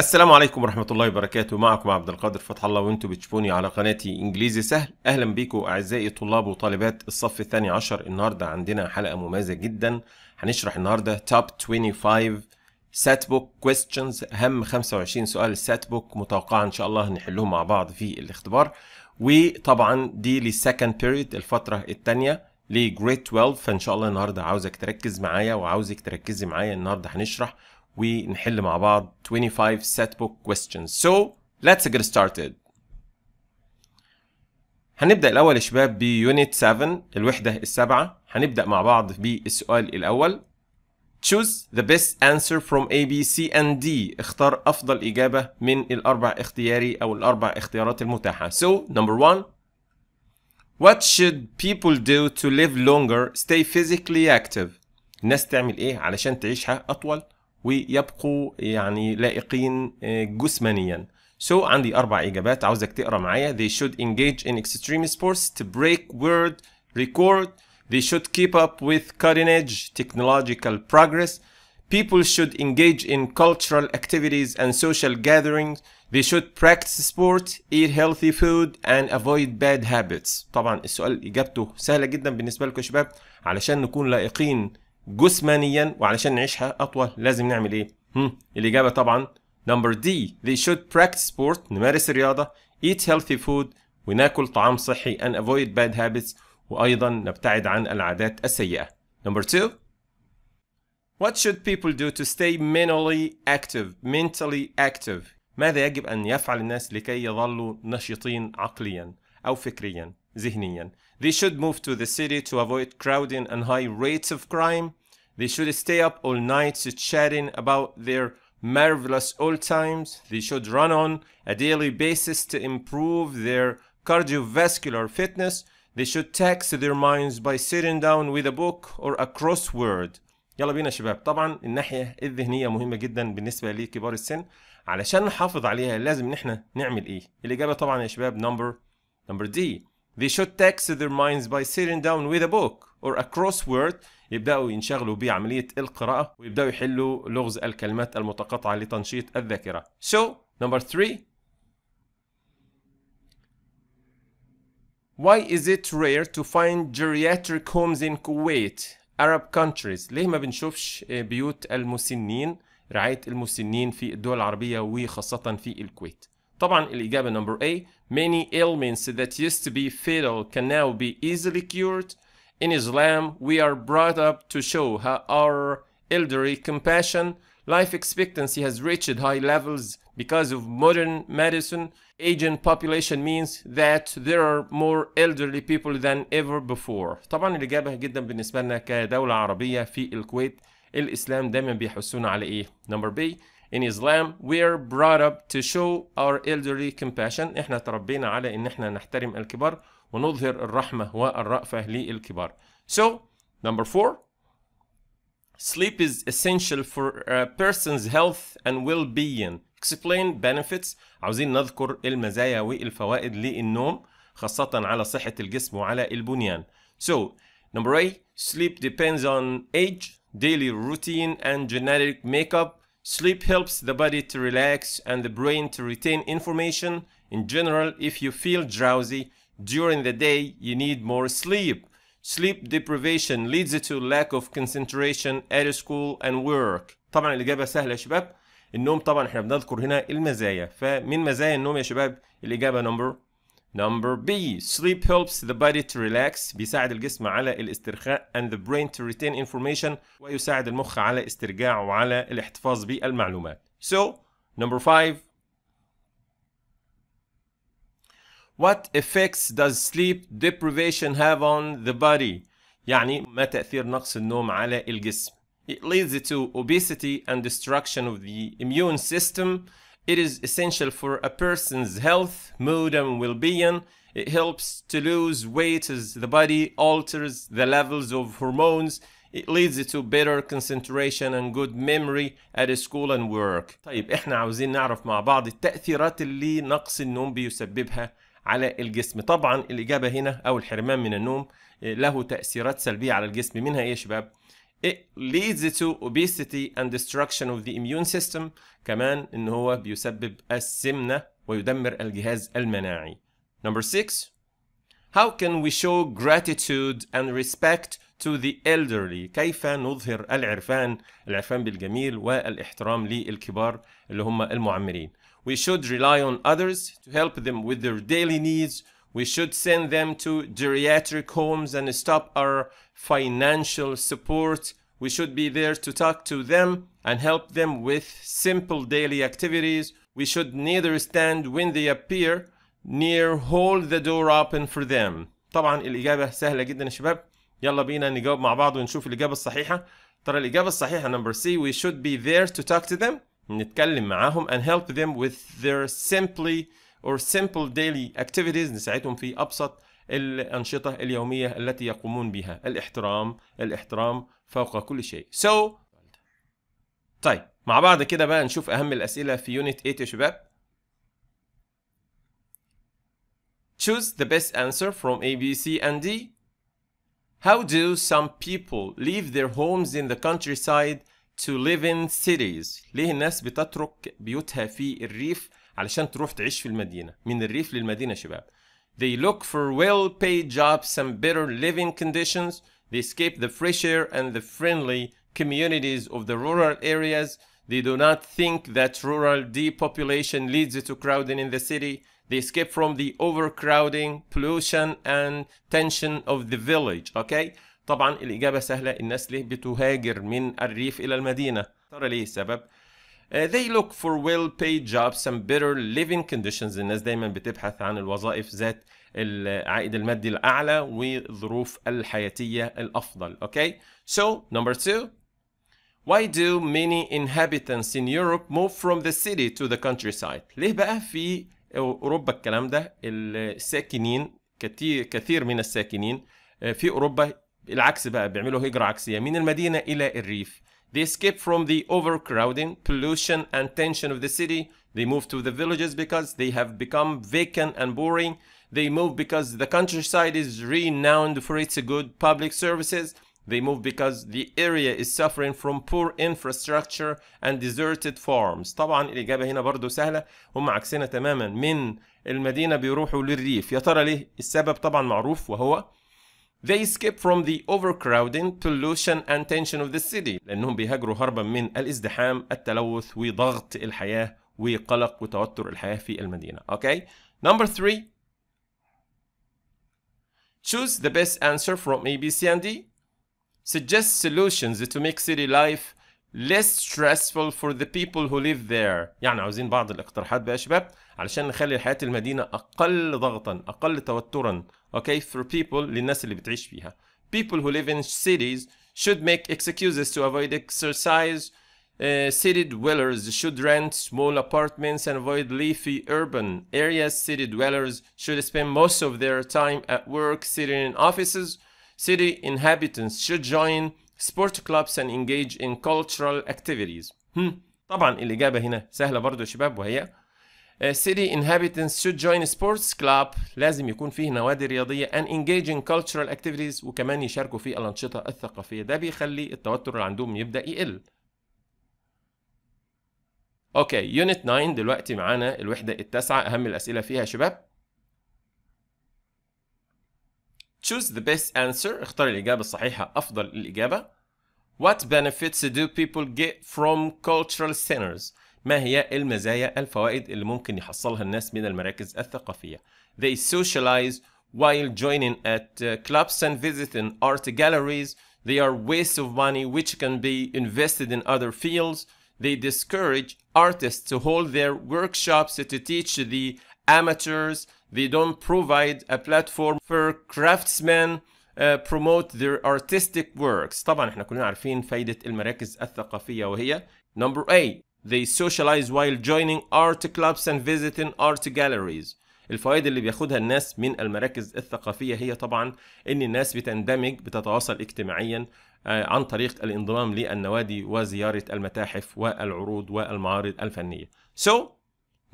السلام عليكم ورحمة الله وبركاته معكم عبد القادر فتح الله وانتم بتشوفوني على قناتي انجليزي سهل اهلا بيكم اعزائي طلاب وطالبات الصف الثاني عشر النهاردة عندنا حلقة مميزة جدا هنشرح النهاردة توب 25 سات بوك كويستشنز اهم 25 سؤال سات بوك متوقعة ان شاء الله هنحلهم مع بعض في الاختبار وطبعا دي للسكند بيريد الفترة الثانية لجريد 12 فان شاء الله النهارده عاوزك تركز معايا وعاوزك تركزي معايا النهارده هنشرح ونحل مع بعض 25 set book questions so let's get started هنبدأ الأول يا شباب بيونت 7 الوحدة السابعة هنبدأ مع بعض بالسؤال الأول Choose the best answer from A, B, C and D اختار أفضل إجابة من الأربع اختياري أو الأربع اختيارات المتاحة So number one What should people do to live longer stay physically active الناس تعمل إيه علشان تعيشها أطول ويبقوا يعني لائقين جسمانيا So عندي أربع إجابات عاوزك تقرا معايا They should engage in extreme sports to break world record They should keep up with cutting edge technological progress People should engage in cultural activities and social gatherings. They should practice sport, eat healthy food, and avoid bad habits. طبعا السؤال إجابته سهلة جدا بالنسبة لكم يا شباب علشان نكون لائقين جسمانيا وعلشان نعيشها اطول لازم نعمل ايه؟ هم الاجابه طبعا نمبر دي they should practice sport نمارس الرياضه eat healthy food وناكل طعام صحي and avoid bad habits وايضا نبتعد عن العادات السيئه. نمبر 2 What should people do to stay mentally active? Mentally active. ماذا يجب أن يفعل الناس لكي يظلوا نشيطين عقليا أو فكريا ذهنيا؟ They should move to the city to avoid crowding and high rates of crime. They should stay up all night to chatting about their marvelous old times. They should run on a daily basis to improve their cardiovascular fitness. They should tax their minds by sitting down with a book or a crossword. يلا بينا شباب طبعا الناحية الذهنية مهمة جدا بالنسبة لكبار السن علشان نحافظ عليها لازم نحن نعمل ايه الإجابة طبعا يا شباب number, number d. they should tax their minds by sitting down with a book or a crossword يبدأوا ينشغلوا بعملية القراءة ويبدأوا يحلوا لغز الكلمات المتقاطعة لتنشيط الذاكرة. So, number three. Why is it rare to find geriatric homes in Kuwait, Arab countries؟ ليه ما بنشوفش آه، بيوت المسنين، رعاية المسنين في الدول العربية وخاصة في الكويت؟ طبعا الإجابة number A Many ailments that used to be fatal can now be easily cured. In Islam, we are brought up to show how our elderly compassion. Life expectancy has reached high levels because of modern medicine. Aging population means that there are more elderly people than ever before. طبعا الإجابة جدا بالنسبة لنا كدولة عربية في الكويت الإسلام دايما بيحسون على إيه؟ Number B in Islam we are brought up to show our elderly compassion احنا تربينا على ان احنا نحترم الكبار ونظهر الرحمة والرأفة للكبار so number four sleep is essential for a person's health and well-being explain benefits عاوزين نذكر المزايا والفوائد للنوم خاصة على صحة الجسم وعلى البنيان so number eight sleep depends on age daily routine and genetic makeup Sleep helps the body to relax and the brain to retain information. In general, if you feel drowsy during the day, you need more sleep. Sleep deprivation leads to lack of concentration at school and work. طبعا الإجابة سهلة يا شباب النوم طبعا احنا بنذكر هنا المزايا فمن مزايا النوم يا شباب الإجابة number. Number B Sleep helps the body to relax بيساعد الجسم على الاسترخاء and the brain to retain information ويساعد المخ على استرجاع وعلى الاحتفاظ بالمعلومات. So number 5 What effects does sleep deprivation have on the body? يعني ما تأثير نقص النوم على الجسم. It leads to obesity and destruction of the immune system it is essential for a person's health, mood and well-being. It helps to lose weight as the body alters the levels of hormones. It leads to better concentration and good memory at school and work. طيب احنا عاوزين نعرف مع بعض التأثيرات اللي نقص النوم بيسببها على الجسم طبعا الإجابة هنا أو الحرمان من النوم له تأثيرات سلبية على الجسم منها إيه يا شباب؟ it leads to obesity and destruction of the immune system كمان إن هو بيسبب السمنة ويدمر الجهاز المناعي. Number six, how can we show gratitude and respect to the elderly كيف نظهر العرفان العرفان بالجميل والاحترام للكبار اللي هم المعمرين we should rely on others to help them with their daily needs we should send them to geriatric homes and stop our financial support. We should be there to talk to them and help them with simple daily activities. We should neither stand when they appear near hold the door open for them. طبعا الإجابة سهلة جدا يا شباب يلا بينا نجاوب مع بعض ونشوف الإجابة الصحيحة ترى الإجابة الصحيحة number C we should be there to talk to them نتكلم معهم and help them with their simply or simple daily activities نساعدهم في أبسط الأنشطة اليومية التي يقومون بها الاحترام الاحترام فوق كل شيء so طيب مع بعض كده بقى نشوف أهم الأسئلة في يونت 8 يا شباب Choose the best answer from A, B, C and D How do some people leave their homes in the countryside to live in cities ليه الناس بتترك بيوتها في الريف علشان تروح تعيش في المدينة من الريف للمدينة شباب They look for well-paid jobs and better living conditions. They escape the fresh air and the friendly communities of the rural areas. They do not think that rural depopulation leads to crowding in the city. They escape from the overcrowding, pollution and tension of the village. Okay? طبعا الإجابة سهلة الناس ليه بتهاجر من الريف إلى المدينة؟ ترى ليه السبب؟ Uh, they look for well paid jobs and better living conditions الناس دايما بتبحث عن الوظائف ذات العائد المادي الأعلى والظروف الحياتية الأفضل okay so number two Why do many inhabitants in Europe move from the city to the countryside ليه بقى في أوروبا الكلام ده الساكنين كتير, كثير من الساكنين آه، في أوروبا العكس بقى بيعملوا هجرة عكسية من المدينة إلى الريف They escape from the overcrowding, pollution, and tension of the city. They move to the villages because they have become vacant and boring. They move because the countryside is renowned for its good public services. They move because the area is suffering from poor infrastructure and deserted farms. طبعا الإجابة هنا برضو سهلة هم عكسنا تماما من المدينة بيروحوا للريف يا ترى ليه؟ السبب طبعا معروف وهو they escape from the overcrowding, pollution and tension of the city لأنهم بيهاجروا هربا من الازدحام التلوث وضغط الحياة وقلق وتوتر الحياة في المدينة okay number three choose the best answer from A B C and D suggest solutions to make city life less stressful for the people who live there يعني عاوزين بعض الاقتراحات بقى يا شباب علشان نخلي حياة المدينة أقل ضغطا أقل توترا okay for people للناس اللي بتعيش فيها people who live in cities should make excuses to avoid exercise Uh, city dwellers should rent small apartments and avoid leafy urban areas. City dwellers should spend most of their time at work, sitting in offices. City inhabitants should join sport clubs and engage in cultural activities هم. Hmm. طبعا الإجابة هنا سهلة برضو يا شباب وهي uh, city inhabitants should join sports club لازم يكون فيه نوادي رياضية and engage in cultural activities وكمان يشاركوا في الأنشطة الثقافية ده بيخلي التوتر اللي عندهم يبدأ يقل اوكي يونت 9 دلوقتي معانا الوحدة التاسعة أهم الأسئلة فيها يا شباب Choose the best answer اختار الإجابة الصحيحة أفضل الإجابة What benefits do people get from cultural centers ما هي المزايا الفوائد اللي ممكن يحصلها الناس من المراكز الثقافية They socialize while joining at uh, clubs and visiting art galleries They are waste of money which can be invested in other fields. They discourage artists to hold their workshops to teach the amateurs. They don't provide a platform for craftsmen Uh, promote their artistic works طبعا احنا كلنا عارفين فايدة المراكز الثقافية وهي number A they socialize while joining art clubs and visiting art galleries الفوائد اللي بياخدها الناس من المراكز الثقافية هي طبعا ان الناس بتندمج بتتواصل اجتماعيا آه، عن طريق الانضمام للنوادي وزيارة المتاحف والعروض والمعارض الفنية so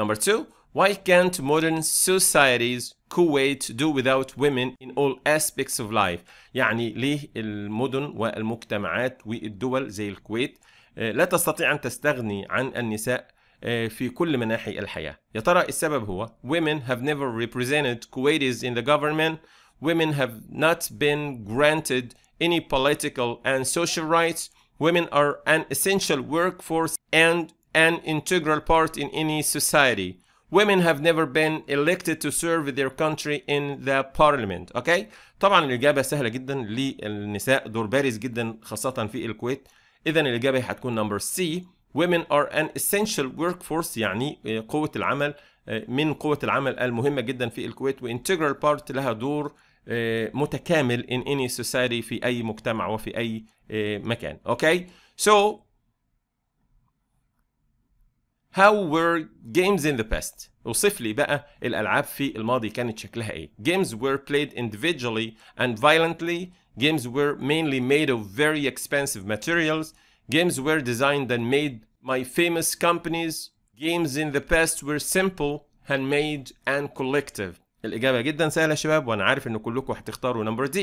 number two Why can't modern societies Kuwait, do without women in all aspects of life يعني ليه المدن والمجتمعات والدول زي الكويت لا تستطيع أن تستغني عن النساء في كل مناحي الحياة يا ترى السبب هو women have never represented Kuwaitis in the government women have not been granted any political and social rights women are an essential workforce and an integral part in any society women have never been elected to serve their country in the parliament okay طبعا الاجابه سهله جدا للنساء دور بارز جدا خاصه في الكويت اذا الاجابه هتكون نمبر سي women are an essential workforce يعني آه، قوه العمل آه، من قوه العمل المهمه جدا في الكويت وانتجرال بارت لها دور آه، متكامل in any society في اي مجتمع وفي اي مكان اوكي okay? so How were games in the past؟ اوصف لي بقى الألعاب في الماضي كانت شكلها إيه. Games were played individually and violently. Games were mainly made of very expensive materials. Games were designed and made by famous companies. Games in the past were simple, handmade and collective. الإجابة جدا سهلة يا شباب وأنا عارف إن كلكم هتختاروا نمبر D.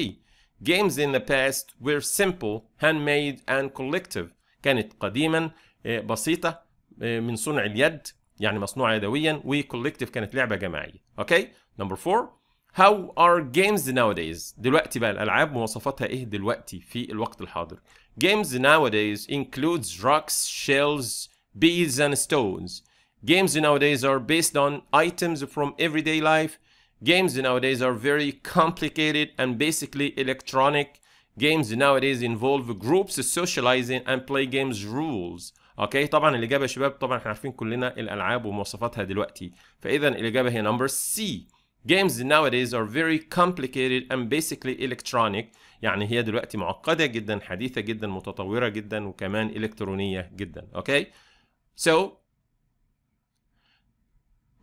Games in the past were simple, handmade and collective. كانت قديما بسيطة من صنع اليد يعني مصنوعه يدويا وكولكتيف كانت لعبه جماعيه اوكي نمبر 4 هاو ار جيمز nowadays دلوقتي بقى الالعاب مواصفاتها ايه دلوقتي في الوقت الحاضر games nowadays includes rocks shells beads and stones games nowadays are based on items from everyday life games nowadays are very complicated and basically electronic games nowadays involve groups socializing and play games rules اوكي طبعا الاجابه يا شباب طبعا احنا عارفين كلنا الالعاب ومواصفاتها دلوقتي فاذا الاجابه هي نمبر سي Games nowadays are very complicated and basically electronic يعني هي دلوقتي معقدة جدا حديثة جدا متطورة جدا وكمان إلكترونية جدا okay so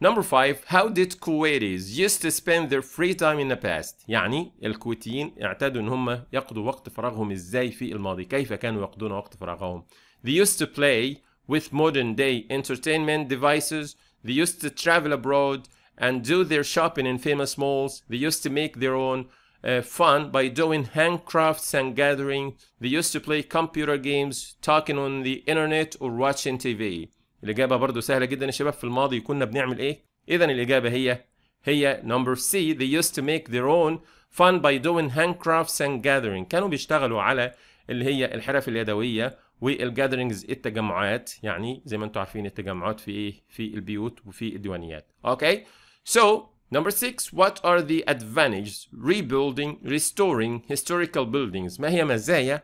Number five, how did Kuwaitis used to spend their free time in the past? يعني الكويتيين اعتادوا ان هم يقضوا وقت فراغهم ازاي في الماضي؟ كيف كانوا يقضون وقت فراغهم؟ They used to play with modern day entertainment devices. They used to travel abroad and do their shopping in famous malls. They used to make their own uh, fun by doing handcrafts and gathering. They used to play computer games, talking on the internet or watching TV. الإجابة برضو سهلة جدا يا شباب في الماضي كنا بنعمل إيه؟ إذا الإجابة هي هي number C they used to make their own fun by doing handcrafts and gathering كانوا بيشتغلوا على اللي هي الحرف اليدوية والجاذرنجز التجمعات يعني زي ما انتم عارفين التجمعات في ايه في البيوت وفي الديوانيات اوكي سو Number six, what are the advantages rebuilding, restoring historical buildings؟ ما هي مزايا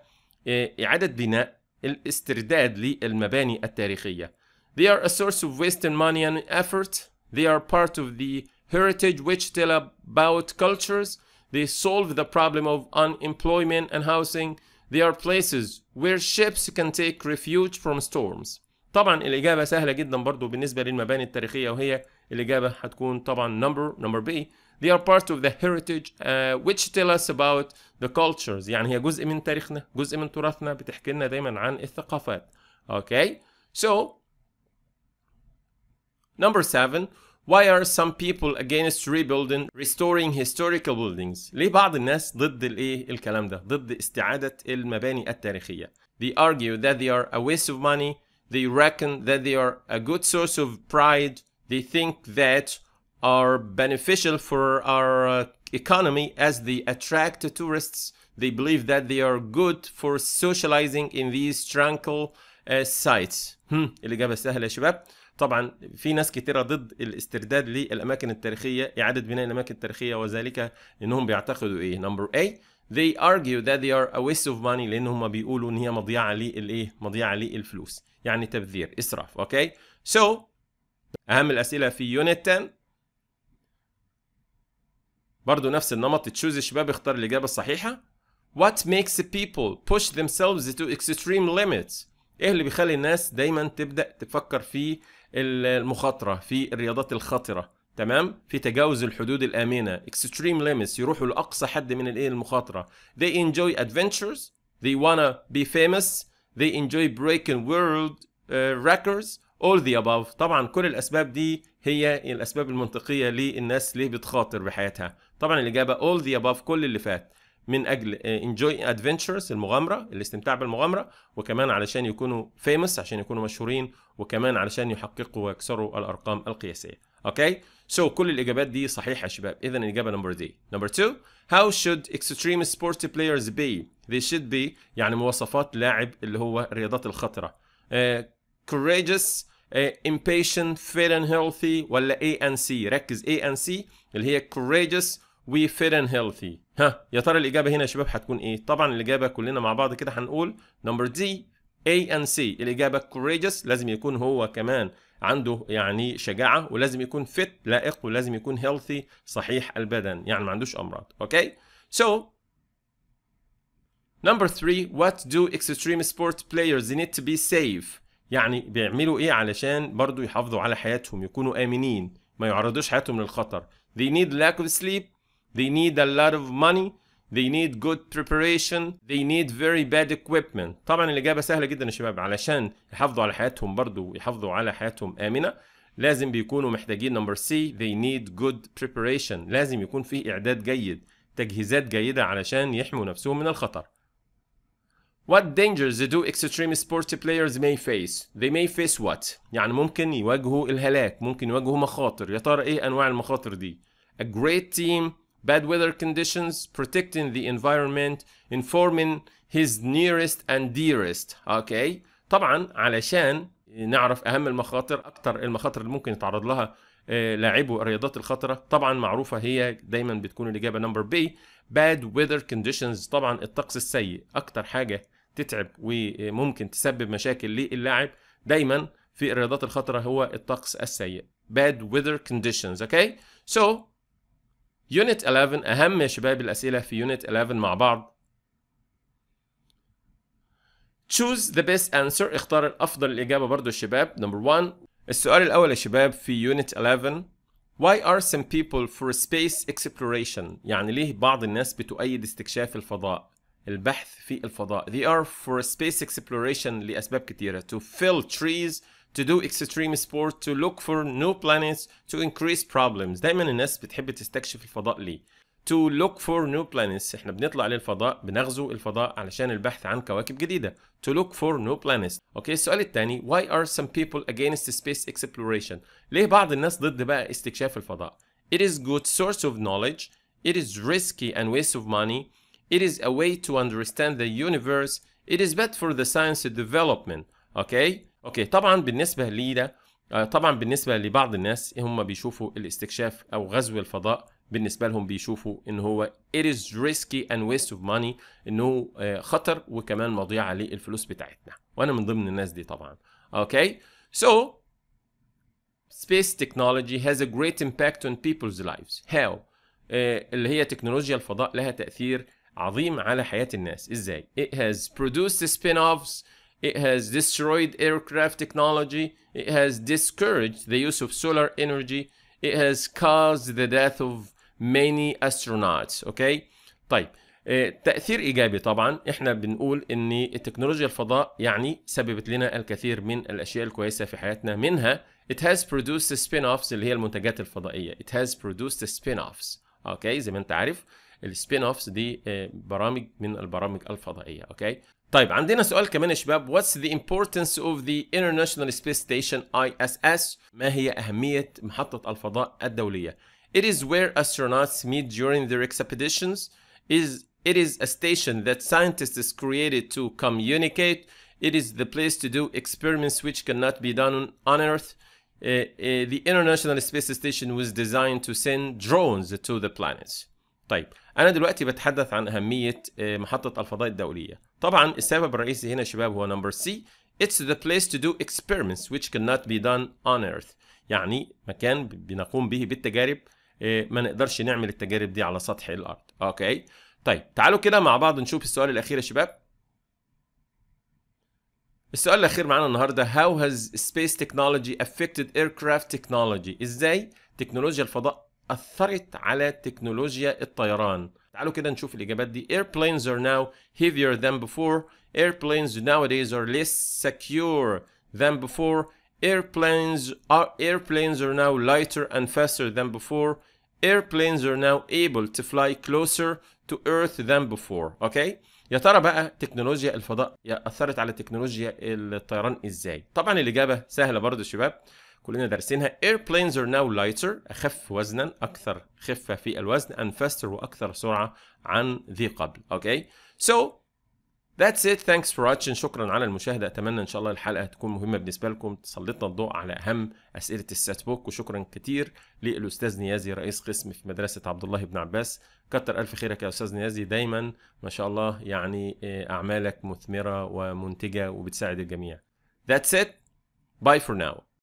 إعادة بناء الاسترداد للمباني التاريخية؟ They are a source of waste and money and effort. They are part of the heritage which tell about cultures. They solve the problem of unemployment and housing. They are places where ships can take refuge from storms. طبعا الإجابة سهلة جدا برضو بالنسبة للمباني التاريخية وهي الإجابة هتكون طبعا number number B. They are part of the heritage uh, which tell us about the cultures يعني هي جزء من تاريخنا جزء من تراثنا بتحكي لنا دايما عن الثقافات. Okay so number seven why are some people against rebuilding restoring historical buildings؟ ليه بعض الناس ضد الايه الكلام ده؟ ضد استعادة المباني التاريخية. They argue that they are a waste of money. They reckon that they are a good source of pride. They think that are beneficial for our uh, economy as they attract tourists. They believe that they are good for socializing in these tranquil uh, sites. هم hmm. الإجابة سهلة يا شباب. طبعا في ناس كثيره ضد الاسترداد للاماكن التاريخيه اعاده بناء الاماكن التاريخيه وذلك انهم بيعتقدوا ايه نمبر اي they argue that they are a waste of money لان هم بيقولوا ان هي مضيعه للايه مضيعه للفلوس يعني تبذير اسراف اوكي okay? so اهم الاسئله في يونت 10 برضو نفس النمط تشوز الشباب اختار الاجابه الصحيحه What makes people push themselves to extreme limits؟ ايه اللي بيخلي الناس دايما تبدا تفكر في المخاطره في الرياضات الخطره تمام في تجاوز الحدود الامنه اكستريم ليميتس يروحوا لاقصى حد من الايه المخاطره they enjoy adventures they wanna be famous they enjoy breaking world uh, records all the above طبعا كل الاسباب دي هي الاسباب المنطقيه للناس ليه بتخاطر بحياتها طبعا الاجابه all the above كل اللي فات من اجل انجوي uh, ادفنتشرز المغامره الاستمتاع بالمغامره وكمان علشان يكونوا فيمس عشان يكونوا مشهورين وكمان علشان يحققوا ويكسروا الارقام القياسيه اوكي سو so, كل الاجابات دي صحيحه يا شباب اذا الاجابه نمبر دي نمبر 2 هاو شود اكستريم سبورت بلايرز بي ذي شود بي يعني مواصفات لاعب اللي هو الرياضات الخطره كوريجس uh, courageous uh, impatient هيلثي ولا اي ان سي ركز اي ان سي اللي هي courageous وي fit اند هيلثي ها يا ترى الاجابه هنا يا شباب هتكون ايه طبعا الاجابه كلنا مع بعض كده هنقول نمبر دي A and C الإجابة courageous لازم يكون هو كمان عنده يعني شجاعة ولازم يكون fit لائق ولازم يكون healthy صحيح البدن يعني ما عندوش أمراض okay so number three what do extreme sport players need to be safe يعني بيعملوا إيه علشان برضو يحافظوا على حياتهم يكونوا آمنين ما يعرضوش حياتهم للخطر they need lack of sleep they need a lot of money they need good preparation they need very bad equipment طبعا الإجابة سهلة جدا يا شباب علشان يحافظوا على حياتهم برضو ويحافظوا على حياتهم آمنة لازم بيكونوا محتاجين نمبر سي they need good preparation لازم يكون فيه إعداد جيد تجهيزات جيدة علشان يحموا نفسهم من الخطر What dangers do extreme sports players may face? They may face what? يعني ممكن يواجهوا الهلاك، ممكن يواجهوا مخاطر، يا ترى إيه أنواع المخاطر دي؟ A great team bad weather conditions, protecting the environment, informing his nearest and dearest. اوكي طبعا علشان نعرف اهم المخاطر اكتر المخاطر اللي ممكن يتعرض لها آه، لاعبو الرياضات الخطرة طبعا معروفة هي دايما بتكون الإجابة نمبر بي bad weather conditions طبعا الطقس السيء أكتر حاجة تتعب وممكن تسبب مشاكل للاعب دايما في الرياضات الخطرة هو الطقس السيء bad weather conditions okay so يونت 11 أهم يا شباب الأسئلة في يونت 11 مع بعض Choose the best answer اختار الأفضل الإجابة برضو الشباب نمبر 1 السؤال الأول يا شباب في يونت 11 Why are some people for space exploration يعني ليه بعض الناس بتؤيد استكشاف الفضاء البحث في الفضاء They are for space exploration لأسباب كتيرة To fill trees to do extreme sport to look for new planets to increase problems دايما الناس بتحب تستكشف الفضاء ليه to look for new planets احنا بنطلع للفضاء بنغزو الفضاء علشان البحث عن كواكب جديدة to look for new planets اوكي السؤال الثاني why are some people against space exploration ليه بعض الناس ضد بقى استكشاف الفضاء it is good source of knowledge it is risky and waste of money it is a way to understand the universe it is bad for the science development okay اوكي طبعا بالنسبه لي ده آه، طبعا بالنسبه لبعض الناس هم بيشوفوا الاستكشاف او غزو الفضاء بالنسبه لهم بيشوفوا ان هو it is risky and waste of money انه آه، خطر وكمان مضيعه للفلوس بتاعتنا وانا من ضمن الناس دي طبعا اوكي سو سبيس تكنولوجي هاز ا جريت امباكت اون بيبلز لايفز هاو اللي هي تكنولوجيا الفضاء لها تاثير عظيم على حياه الناس ازاي it has produced spin-offs It has destroyed aircraft technology. It has discouraged the use of solar energy. It has caused the death of many astronauts. Okay. طيب آه، تأثير إيجابي طبعا إحنا بنقول إن التكنولوجيا الفضاء يعني سببت لنا الكثير من الأشياء الكويسة في حياتنا منها it has produced spin-offs اللي هي المنتجات الفضائية it has produced spin-offs أوكي زي ما أنت عارف السبين offs دي آه، برامج من البرامج الفضائية أوكي طيب عندنا سؤال كمان يا شباب What's the importance of the International Space Station ISS ما هي أهمية محطة الفضاء الدولية It is where astronauts meet during their expeditions is It is a station that scientists created to communicate It is the place to do experiments which cannot be done on Earth Uh, uh, the International Space Station was designed to send drones to the planets. طيب انا دلوقتي بتحدث عن اهميه آه، محطه الفضاء الدوليه طبعا السبب الرئيسي هنا يا شباب هو نمبر سي It's the place to do experiments which cannot be done on earth يعني مكان بنقوم به بالتجارب آه، ما نقدرش نعمل التجارب دي على سطح الارض اوكي طيب تعالوا كده مع بعض نشوف السؤال الاخير يا شباب السؤال الاخير معانا النهارده how has space technology affected aircraft technology ازاي تكنولوجيا الفضاء أثرت على تكنولوجيا الطيران تعالوا كده نشوف الإجابات دي Airplanes are now heavier than before Airplanes nowadays are less secure than before Airplanes are, airplanes are now lighter and faster than before Airplanes are now able to fly closer to earth than before اوكي يا ترى بقى تكنولوجيا الفضاء اثرت على تكنولوجيا الطيران ازاي طبعا الاجابه سهله برضو شباب كلنا دارسينها airplanes are now lighter أخف وزنا أكثر خفة في الوزن and faster وأكثر سرعة عن ذي قبل okay so That's it thanks for watching شكرا على المشاهدة أتمنى إن شاء الله الحلقة تكون مهمة بالنسبة لكم تسلطنا الضوء على أهم أسئلة السات بوك وشكرا كتير للأستاذ نيازي رئيس قسم في مدرسة عبد الله بن عباس كتر ألف خيرك يا أستاذ نيازي دايما ما شاء الله يعني آه، أعمالك مثمرة ومنتجة وبتساعد الجميع That's it Bye for now